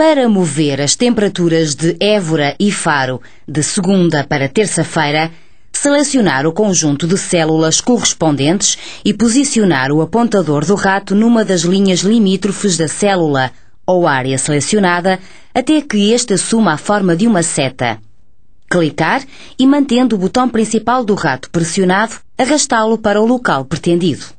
Para mover as temperaturas de Évora e Faro de segunda para terça-feira, selecionar o conjunto de células correspondentes e posicionar o apontador do rato numa das linhas limítrofes da célula ou área selecionada até que este assuma a forma de uma seta. Clicar e, mantendo o botão principal do rato pressionado, arrastá-lo para o local pretendido.